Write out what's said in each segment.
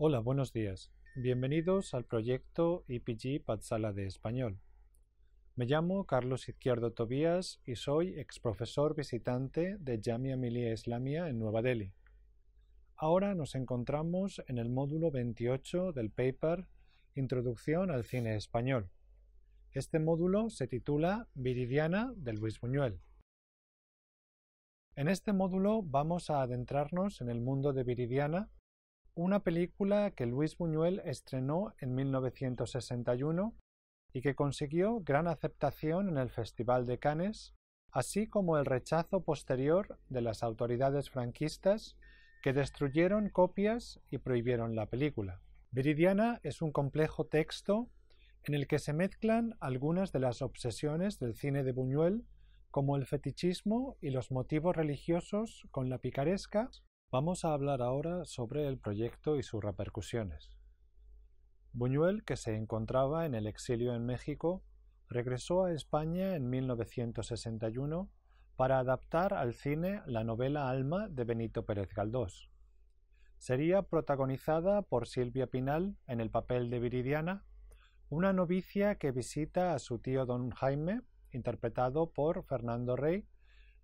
Hola, buenos días. Bienvenidos al proyecto IPG Patsala de Español. Me llamo Carlos Izquierdo Tobías y soy ex profesor visitante de Jamia Millia Islamia en Nueva Delhi. Ahora nos encontramos en el módulo 28 del paper Introducción al cine español. Este módulo se titula Viridiana de Luis Buñuel. En este módulo vamos a adentrarnos en el mundo de Viridiana una película que Luis Buñuel estrenó en 1961 y que consiguió gran aceptación en el Festival de Cannes, así como el rechazo posterior de las autoridades franquistas que destruyeron copias y prohibieron la película. Viridiana es un complejo texto en el que se mezclan algunas de las obsesiones del cine de Buñuel, como el fetichismo y los motivos religiosos con la picaresca, Vamos a hablar ahora sobre el proyecto y sus repercusiones. Buñuel, que se encontraba en el exilio en México, regresó a España en 1961 para adaptar al cine la novela Alma de Benito Pérez Galdós. Sería protagonizada por Silvia Pinal en el papel de Viridiana, una novicia que visita a su tío don Jaime, interpretado por Fernando Rey,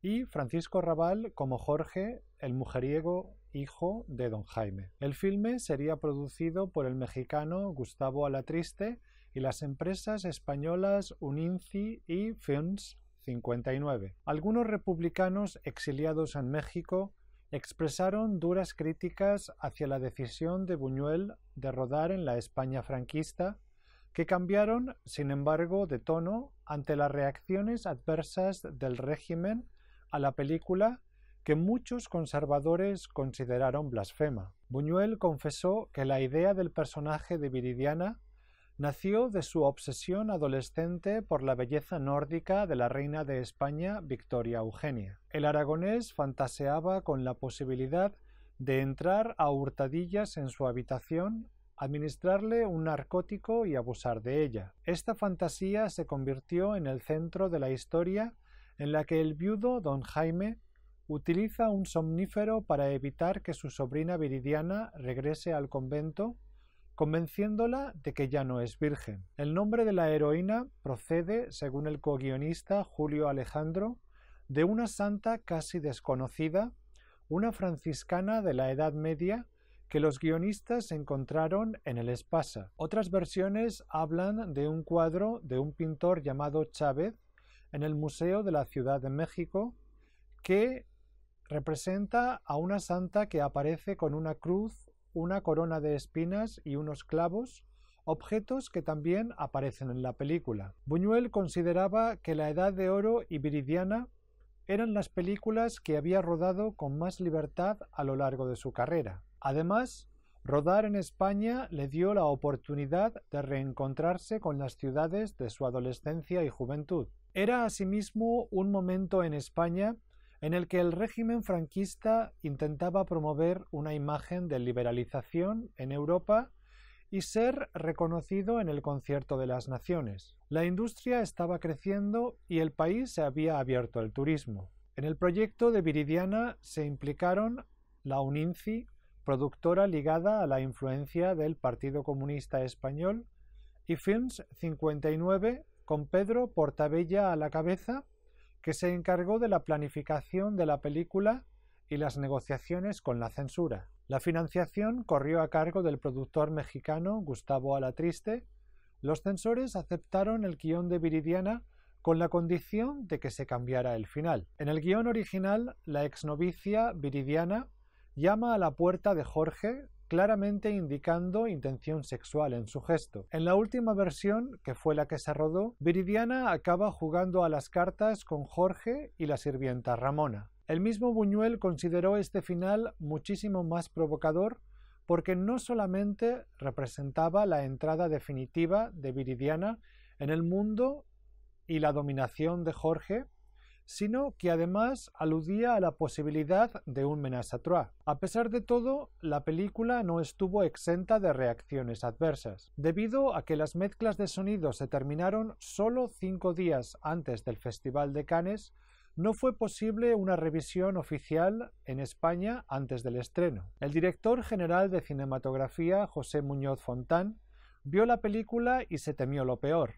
y Francisco Raval como Jorge, el mujeriego hijo de don Jaime. El filme sería producido por el mexicano Gustavo Alatriste y las empresas españolas Uninci y Films 59. Algunos republicanos exiliados en México expresaron duras críticas hacia la decisión de Buñuel de rodar en la España franquista, que cambiaron, sin embargo, de tono ante las reacciones adversas del régimen a la película que muchos conservadores consideraron blasfema. Buñuel confesó que la idea del personaje de Viridiana nació de su obsesión adolescente por la belleza nórdica de la reina de España Victoria Eugenia. El aragonés fantaseaba con la posibilidad de entrar a hurtadillas en su habitación, administrarle un narcótico y abusar de ella. Esta fantasía se convirtió en el centro de la historia en la que el viudo don Jaime utiliza un somnífero para evitar que su sobrina Viridiana regrese al convento, convenciéndola de que ya no es virgen. El nombre de la heroína procede, según el coguionista Julio Alejandro, de una santa casi desconocida, una franciscana de la Edad Media que los guionistas encontraron en el Espasa. Otras versiones hablan de un cuadro de un pintor llamado Chávez en el Museo de la Ciudad de México que representa a una santa que aparece con una cruz, una corona de espinas y unos clavos, objetos que también aparecen en la película. Buñuel consideraba que la Edad de Oro y Viridiana eran las películas que había rodado con más libertad a lo largo de su carrera. Además, rodar en España le dio la oportunidad de reencontrarse con las ciudades de su adolescencia y juventud. Era asimismo un momento en España en el que el régimen franquista intentaba promover una imagen de liberalización en Europa y ser reconocido en el concierto de las naciones. La industria estaba creciendo y el país se había abierto al turismo. En el proyecto de Viridiana se implicaron la UNINCI, productora ligada a la influencia del Partido Comunista Español, y Films 59, con Pedro Portabella a la cabeza, que se encargó de la planificación de la película y las negociaciones con la censura. La financiación corrió a cargo del productor mexicano Gustavo Alatriste. Los censores aceptaron el guión de Viridiana con la condición de que se cambiara el final. En el guión original, la exnovicia Viridiana llama a la puerta de Jorge, claramente indicando intención sexual en su gesto. En la última versión, que fue la que se rodó, Viridiana acaba jugando a las cartas con Jorge y la sirvienta Ramona. El mismo Buñuel consideró este final muchísimo más provocador porque no solamente representaba la entrada definitiva de Viridiana en el mundo y la dominación de Jorge, sino que además aludía a la posibilidad de un menace à trois. A pesar de todo, la película no estuvo exenta de reacciones adversas, debido a que las mezclas de sonido se terminaron solo cinco días antes del Festival de Cannes. No fue posible una revisión oficial en España antes del estreno. El director general de cinematografía, José Muñoz Fontán, vio la película y se temió lo peor.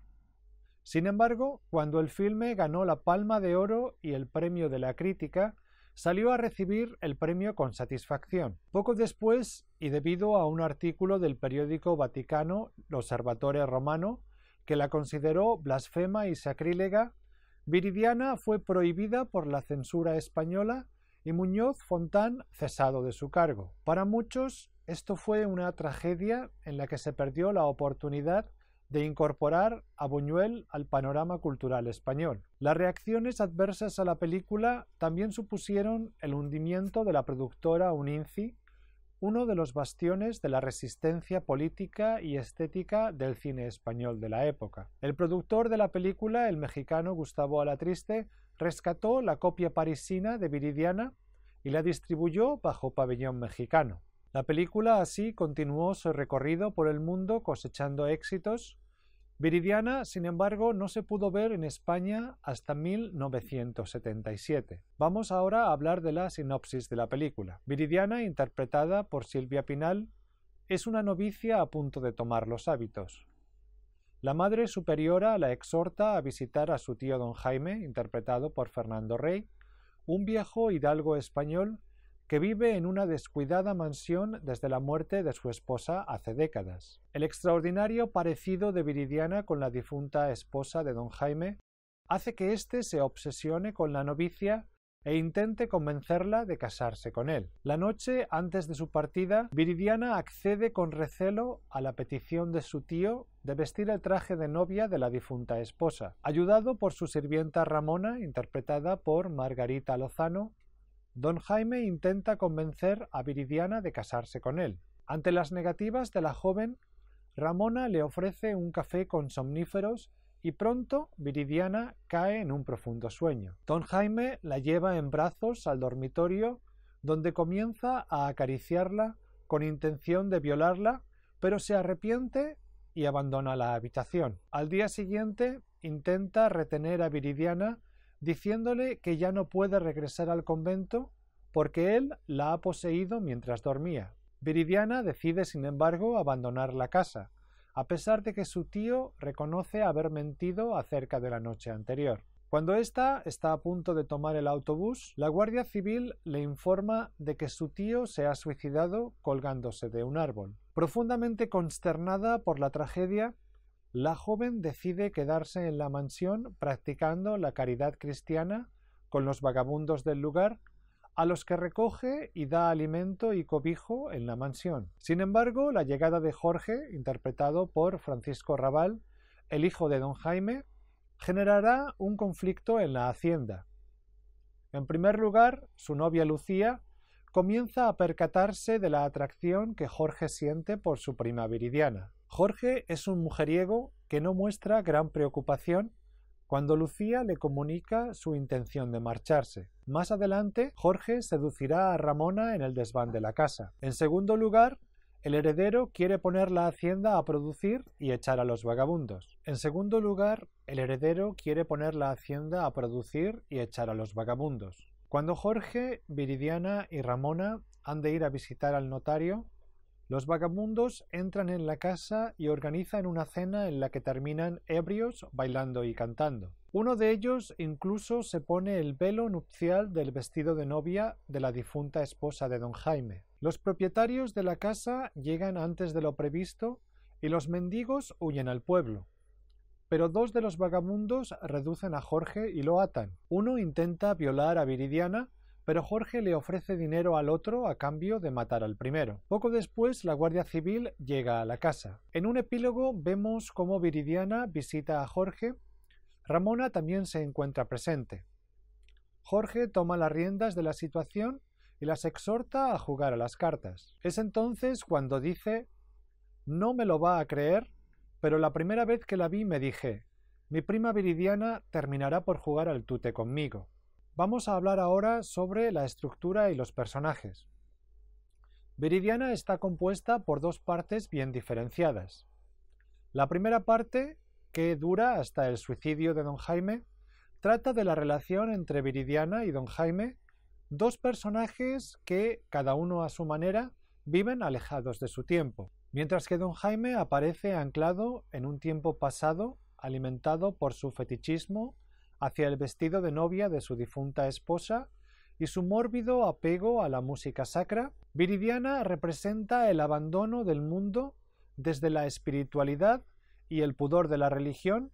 Sin embargo, cuando el filme ganó la Palma de Oro y el Premio de la Crítica, salió a recibir el premio con satisfacción. Poco después, y debido a un artículo del periódico vaticano L'Osservatore Romano, que la consideró blasfema y sacrílega, Viridiana fue prohibida por la censura española y Muñoz Fontán cesado de su cargo. Para muchos, esto fue una tragedia en la que se perdió la oportunidad de incorporar a Buñuel al panorama cultural español. Las reacciones adversas a la película también supusieron el hundimiento de la productora Uninci, uno de los bastiones de la resistencia política y estética del cine español de la época. El productor de la película, el mexicano Gustavo Alatriste, rescató la copia parisina de Viridiana y la distribuyó bajo pabellón mexicano. La película así continuó su recorrido por el mundo cosechando éxitos. Viridiana, sin embargo, no se pudo ver en España hasta 1977. Vamos ahora a hablar de la sinopsis de la película. Viridiana, interpretada por Silvia Pinal, es una novicia a punto de tomar los hábitos. La madre superiora la exhorta a visitar a su tío don Jaime, interpretado por Fernando Rey, un viejo hidalgo español que vive en una descuidada mansión desde la muerte de su esposa hace décadas. El extraordinario parecido de Viridiana con la difunta esposa de don Jaime hace que éste se obsesione con la novicia e intente convencerla de casarse con él. La noche antes de su partida, Viridiana accede con recelo a la petición de su tío de vestir el traje de novia de la difunta esposa, ayudado por su sirvienta Ramona, interpretada por Margarita Lozano, Don Jaime intenta convencer a Viridiana de casarse con él. Ante las negativas de la joven, Ramona le ofrece un café con somníferos y pronto Viridiana cae en un profundo sueño. Don Jaime la lleva en brazos al dormitorio, donde comienza a acariciarla con intención de violarla, pero se arrepiente y abandona la habitación. Al día siguiente intenta retener a Viridiana diciéndole que ya no puede regresar al convento porque él la ha poseído mientras dormía. Viridiana decide, sin embargo, abandonar la casa, a pesar de que su tío reconoce haber mentido acerca de la noche anterior. Cuando ésta está a punto de tomar el autobús, la Guardia Civil le informa de que su tío se ha suicidado colgándose de un árbol. Profundamente consternada por la tragedia, la joven decide quedarse en la mansión practicando la caridad cristiana con los vagabundos del lugar, a los que recoge y da alimento y cobijo en la mansión. Sin embargo, la llegada de Jorge, interpretado por Francisco Raval, el hijo de don Jaime, generará un conflicto en la hacienda. En primer lugar, su novia Lucía comienza a percatarse de la atracción que Jorge siente por su prima Viridiana. Jorge es un mujeriego que no muestra gran preocupación cuando Lucía le comunica su intención de marcharse. Más adelante, Jorge seducirá a Ramona en el desván de la casa. En segundo lugar, el heredero quiere poner la hacienda a producir y echar a los vagabundos. En segundo lugar, el heredero quiere poner la hacienda a producir y echar a los vagabundos. Cuando Jorge, Viridiana y Ramona han de ir a visitar al notario, los vagabundos entran en la casa y organizan una cena en la que terminan ebrios, bailando y cantando. Uno de ellos incluso se pone el velo nupcial del vestido de novia de la difunta esposa de don Jaime. Los propietarios de la casa llegan antes de lo previsto y los mendigos huyen al pueblo. Pero dos de los vagabundos reducen a Jorge y lo atan. Uno intenta violar a Viridiana pero Jorge le ofrece dinero al otro a cambio de matar al primero. Poco después, la Guardia Civil llega a la casa. En un epílogo vemos cómo Viridiana visita a Jorge. Ramona también se encuentra presente. Jorge toma las riendas de la situación y las exhorta a jugar a las cartas. Es entonces cuando dice No me lo va a creer, pero la primera vez que la vi me dije Mi prima Viridiana terminará por jugar al tute conmigo. Vamos a hablar ahora sobre la estructura y los personajes. Viridiana está compuesta por dos partes bien diferenciadas. La primera parte, que dura hasta el suicidio de don Jaime, trata de la relación entre Viridiana y don Jaime, dos personajes que, cada uno a su manera, viven alejados de su tiempo, mientras que don Jaime aparece anclado en un tiempo pasado, alimentado por su fetichismo hacia el vestido de novia de su difunta esposa y su mórbido apego a la música sacra, Viridiana representa el abandono del mundo desde la espiritualidad y el pudor de la religión,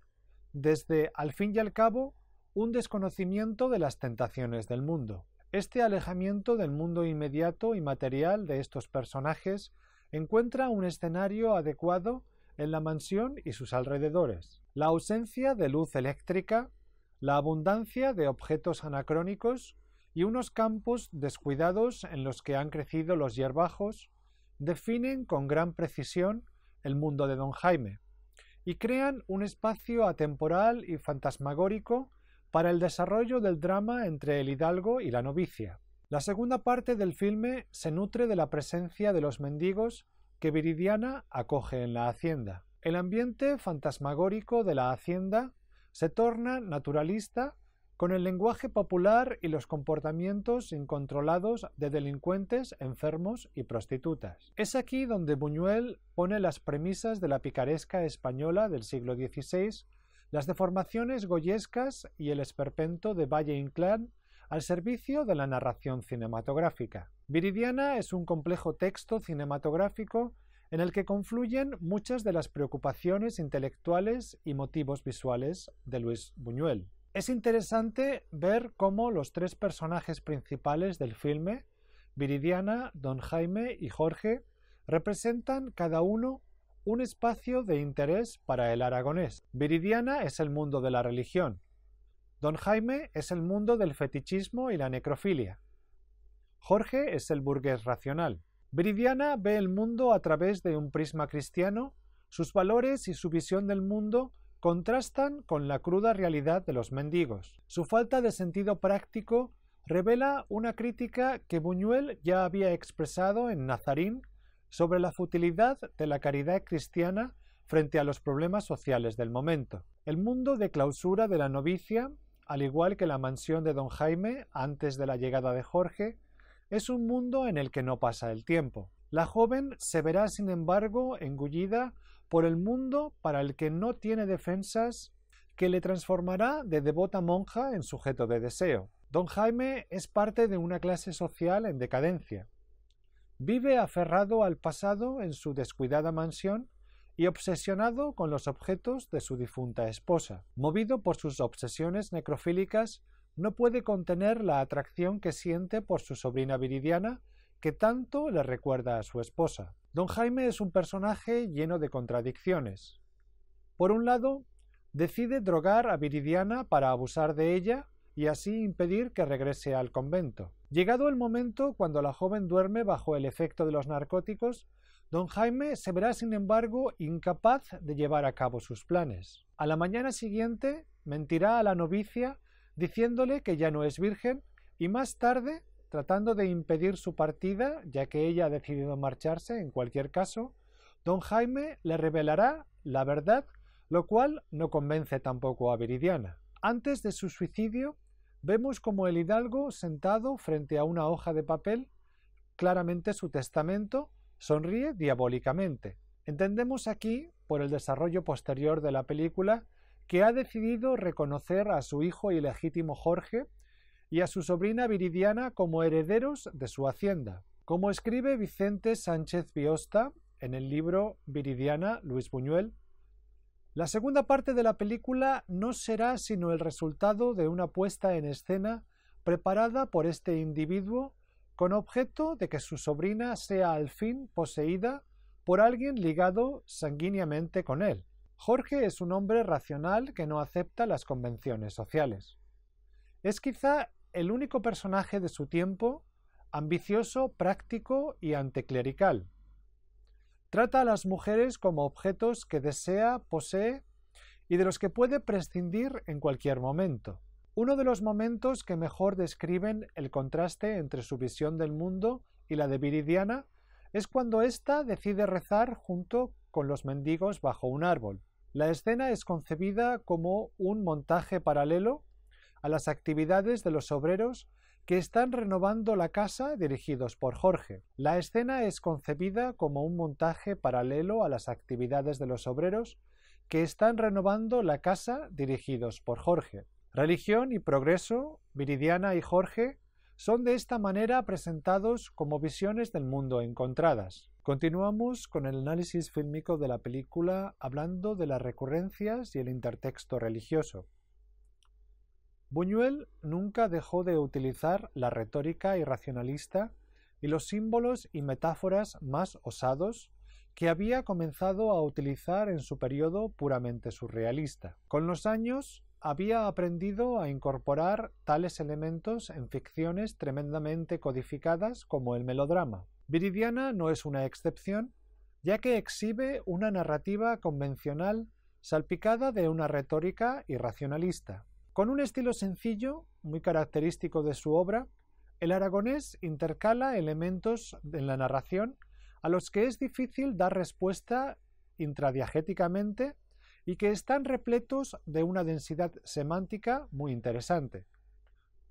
desde, al fin y al cabo, un desconocimiento de las tentaciones del mundo. Este alejamiento del mundo inmediato y material de estos personajes encuentra un escenario adecuado en la mansión y sus alrededores. La ausencia de luz eléctrica, la abundancia de objetos anacrónicos y unos campos descuidados en los que han crecido los hierbajos definen con gran precisión el mundo de don Jaime y crean un espacio atemporal y fantasmagórico para el desarrollo del drama entre el hidalgo y la novicia. La segunda parte del filme se nutre de la presencia de los mendigos que Viridiana acoge en la hacienda. El ambiente fantasmagórico de la hacienda se torna naturalista con el lenguaje popular y los comportamientos incontrolados de delincuentes, enfermos y prostitutas. Es aquí donde Buñuel pone las premisas de la picaresca española del siglo XVI, las deformaciones goyescas y el esperpento de Valle Inclán al servicio de la narración cinematográfica. Viridiana es un complejo texto cinematográfico en el que confluyen muchas de las preocupaciones intelectuales y motivos visuales de Luis Buñuel. Es interesante ver cómo los tres personajes principales del filme, Viridiana, Don Jaime y Jorge, representan cada uno un espacio de interés para el aragonés. Viridiana es el mundo de la religión, Don Jaime es el mundo del fetichismo y la necrofilia, Jorge es el burgués racional, Viridiana ve el mundo a través de un prisma cristiano, sus valores y su visión del mundo contrastan con la cruda realidad de los mendigos. Su falta de sentido práctico revela una crítica que Buñuel ya había expresado en Nazarín sobre la futilidad de la caridad cristiana frente a los problemas sociales del momento. El mundo de clausura de la novicia, al igual que la mansión de don Jaime antes de la llegada de Jorge, es un mundo en el que no pasa el tiempo. La joven se verá, sin embargo, engullida por el mundo para el que no tiene defensas que le transformará de devota monja en sujeto de deseo. Don Jaime es parte de una clase social en decadencia. Vive aferrado al pasado en su descuidada mansión y obsesionado con los objetos de su difunta esposa. Movido por sus obsesiones necrofílicas, no puede contener la atracción que siente por su sobrina Viridiana, que tanto le recuerda a su esposa. Don Jaime es un personaje lleno de contradicciones. Por un lado, decide drogar a Viridiana para abusar de ella y así impedir que regrese al convento. Llegado el momento cuando la joven duerme bajo el efecto de los narcóticos, don Jaime se verá sin embargo incapaz de llevar a cabo sus planes. A la mañana siguiente mentirá a la novicia diciéndole que ya no es virgen y más tarde tratando de impedir su partida, ya que ella ha decidido marcharse en cualquier caso, don Jaime le revelará la verdad, lo cual no convence tampoco a Viridiana. Antes de su suicidio, vemos como el hidalgo sentado frente a una hoja de papel, claramente su testamento, sonríe diabólicamente. Entendemos aquí, por el desarrollo posterior de la película, que ha decidido reconocer a su hijo ilegítimo Jorge y a su sobrina Viridiana como herederos de su hacienda. Como escribe Vicente Sánchez Biosta en el libro Viridiana, Luis Buñuel, la segunda parte de la película no será sino el resultado de una puesta en escena preparada por este individuo con objeto de que su sobrina sea al fin poseída por alguien ligado sanguíneamente con él. Jorge es un hombre racional que no acepta las convenciones sociales. Es quizá el único personaje de su tiempo ambicioso, práctico y anticlerical. Trata a las mujeres como objetos que desea, posee y de los que puede prescindir en cualquier momento. Uno de los momentos que mejor describen el contraste entre su visión del mundo y la de Viridiana es cuando ésta decide rezar junto con los mendigos bajo un árbol. La escena es concebida como un montaje paralelo a las actividades de los obreros que están renovando la casa dirigidos por Jorge. La escena es concebida como un montaje paralelo a las actividades de los obreros que están renovando la casa dirigidos por Jorge. Religión y progreso, Viridiana y Jorge, son de esta manera presentados como visiones del mundo encontradas. Continuamos con el análisis fílmico de la película hablando de las recurrencias y el intertexto religioso. Buñuel nunca dejó de utilizar la retórica irracionalista y los símbolos y metáforas más osados que había comenzado a utilizar en su periodo puramente surrealista. Con los años había aprendido a incorporar tales elementos en ficciones tremendamente codificadas como el melodrama. Viridiana no es una excepción, ya que exhibe una narrativa convencional salpicada de una retórica irracionalista. Con un estilo sencillo, muy característico de su obra, el aragonés intercala elementos en la narración a los que es difícil dar respuesta intradiagéticamente y que están repletos de una densidad semántica muy interesante.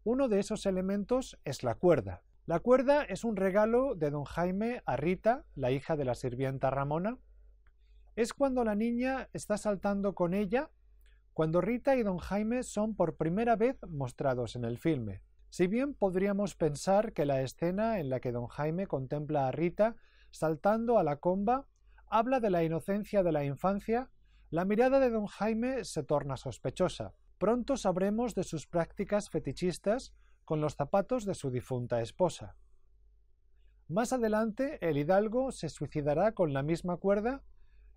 Uno de esos elementos es la cuerda. La cuerda es un regalo de don Jaime a Rita, la hija de la sirvienta Ramona. Es cuando la niña está saltando con ella, cuando Rita y don Jaime son por primera vez mostrados en el filme. Si bien podríamos pensar que la escena en la que don Jaime contempla a Rita saltando a la comba habla de la inocencia de la infancia, la mirada de don Jaime se torna sospechosa. Pronto sabremos de sus prácticas fetichistas con los zapatos de su difunta esposa. Más adelante el hidalgo se suicidará con la misma cuerda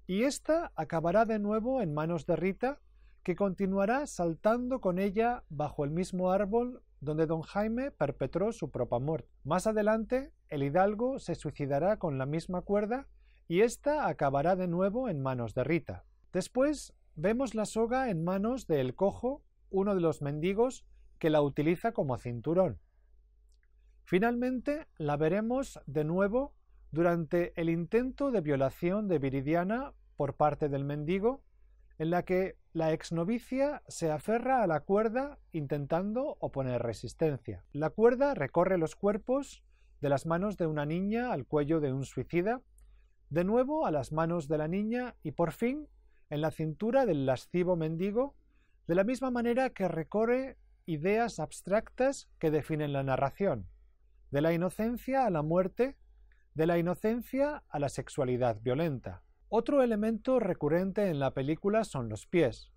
y ésta acabará de nuevo en manos de Rita, que continuará saltando con ella bajo el mismo árbol donde don Jaime perpetró su propia muerte. Más adelante, el hidalgo se suicidará con la misma cuerda y ésta acabará de nuevo en manos de Rita. Después vemos la soga en manos de El Cojo, uno de los mendigos, la utiliza como cinturón. Finalmente la veremos de nuevo durante el intento de violación de Viridiana por parte del mendigo, en la que la exnovicia se aferra a la cuerda intentando oponer resistencia. La cuerda recorre los cuerpos de las manos de una niña al cuello de un suicida, de nuevo a las manos de la niña y por fin en la cintura del lascivo mendigo, de la misma manera que recorre ideas abstractas que definen la narración, de la inocencia a la muerte, de la inocencia a la sexualidad violenta. Otro elemento recurrente en la película son los pies.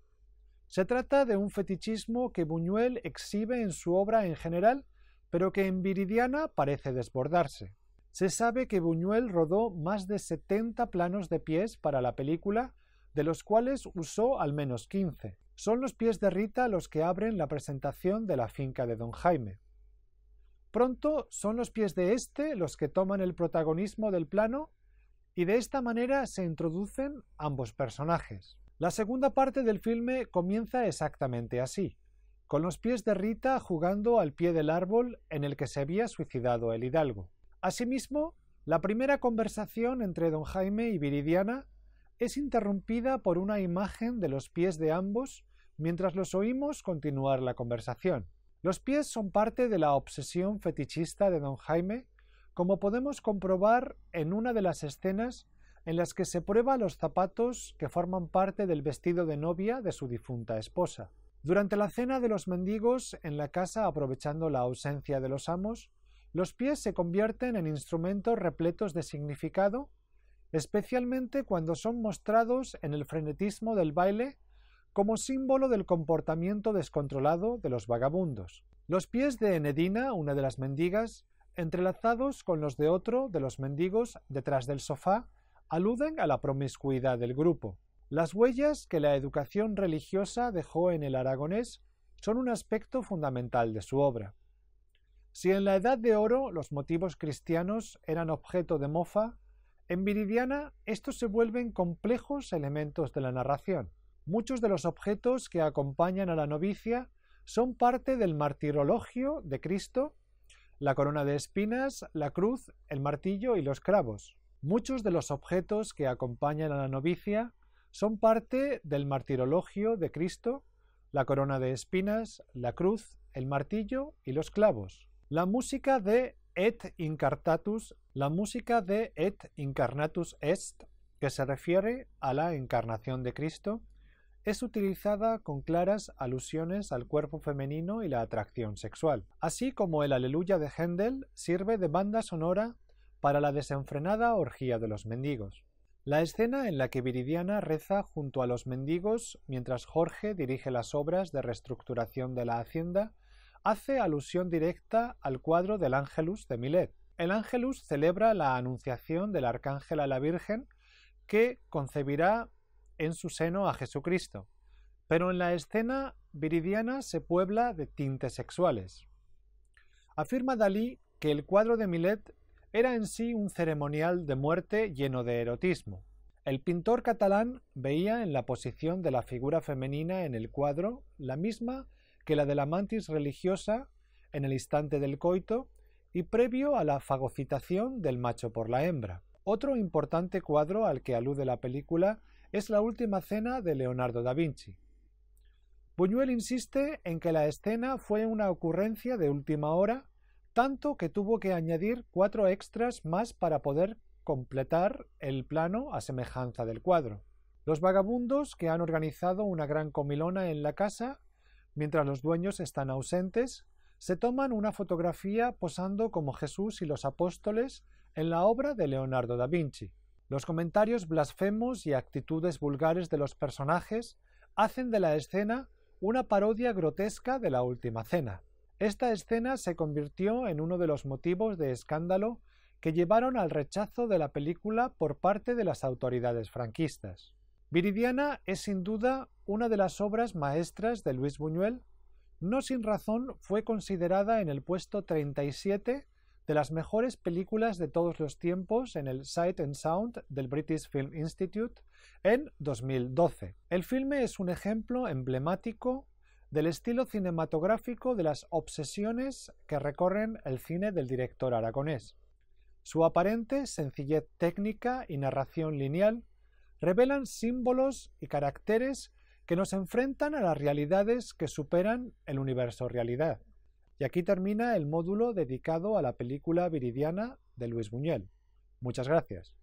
Se trata de un fetichismo que Buñuel exhibe en su obra en general, pero que en Viridiana parece desbordarse. Se sabe que Buñuel rodó más de 70 planos de pies para la película, de los cuales usó al menos 15. Son los pies de Rita los que abren la presentación de la finca de don Jaime. Pronto son los pies de este los que toman el protagonismo del plano y de esta manera se introducen ambos personajes. La segunda parte del filme comienza exactamente así, con los pies de Rita jugando al pie del árbol en el que se había suicidado el hidalgo. Asimismo, la primera conversación entre don Jaime y Viridiana es interrumpida por una imagen de los pies de ambos mientras los oímos continuar la conversación. Los pies son parte de la obsesión fetichista de don Jaime, como podemos comprobar en una de las escenas en las que se prueba los zapatos que forman parte del vestido de novia de su difunta esposa. Durante la cena de los mendigos en la casa, aprovechando la ausencia de los amos, los pies se convierten en instrumentos repletos de significado, especialmente cuando son mostrados en el frenetismo del baile como símbolo del comportamiento descontrolado de los vagabundos. Los pies de Enedina, una de las mendigas, entrelazados con los de otro de los mendigos detrás del sofá, aluden a la promiscuidad del grupo. Las huellas que la educación religiosa dejó en el aragonés son un aspecto fundamental de su obra. Si en la Edad de Oro los motivos cristianos eran objeto de mofa, en Viridiana estos se vuelven complejos elementos de la narración. Muchos de los objetos que acompañan a la novicia son parte del martirologio de Cristo, la corona de espinas, la cruz, el martillo y los clavos. Muchos de los objetos que acompañan a la novicia son parte del martirologio de Cristo, la corona de espinas, la cruz, el martillo y los clavos. La música de Et Incartatus, la música de Et Incarnatus Est, que se refiere a la encarnación de Cristo, es utilizada con claras alusiones al cuerpo femenino y la atracción sexual, así como el aleluya de Händel sirve de banda sonora para la desenfrenada orgía de los mendigos. La escena en la que Viridiana reza junto a los mendigos mientras Jorge dirige las obras de reestructuración de la hacienda hace alusión directa al cuadro del Ángelus de Milet. El Ángelus celebra la anunciación del arcángel a la Virgen que concebirá en su seno a Jesucristo, pero en la escena viridiana se puebla de tintes sexuales. Afirma Dalí que el cuadro de Millet era en sí un ceremonial de muerte lleno de erotismo. El pintor catalán veía en la posición de la figura femenina en el cuadro la misma que la de la mantis religiosa en el instante del coito y previo a la fagocitación del macho por la hembra. Otro importante cuadro al que alude la película es la última cena de Leonardo da Vinci. Buñuel insiste en que la escena fue una ocurrencia de última hora, tanto que tuvo que añadir cuatro extras más para poder completar el plano a semejanza del cuadro. Los vagabundos que han organizado una gran comilona en la casa, mientras los dueños están ausentes, se toman una fotografía posando como Jesús y los apóstoles en la obra de Leonardo da Vinci. Los comentarios blasfemos y actitudes vulgares de los personajes hacen de la escena una parodia grotesca de la Última Cena. Esta escena se convirtió en uno de los motivos de escándalo que llevaron al rechazo de la película por parte de las autoridades franquistas. Viridiana es sin duda una de las obras maestras de Luis Buñuel. No sin razón fue considerada en el puesto 37 de las mejores películas de todos los tiempos en el Sight and Sound del British Film Institute en 2012. El filme es un ejemplo emblemático del estilo cinematográfico de las obsesiones que recorren el cine del director aragonés. Su aparente sencillez técnica y narración lineal revelan símbolos y caracteres que nos enfrentan a las realidades que superan el universo realidad. Y aquí termina el módulo dedicado a la película Viridiana de Luis Buñuel. Muchas gracias.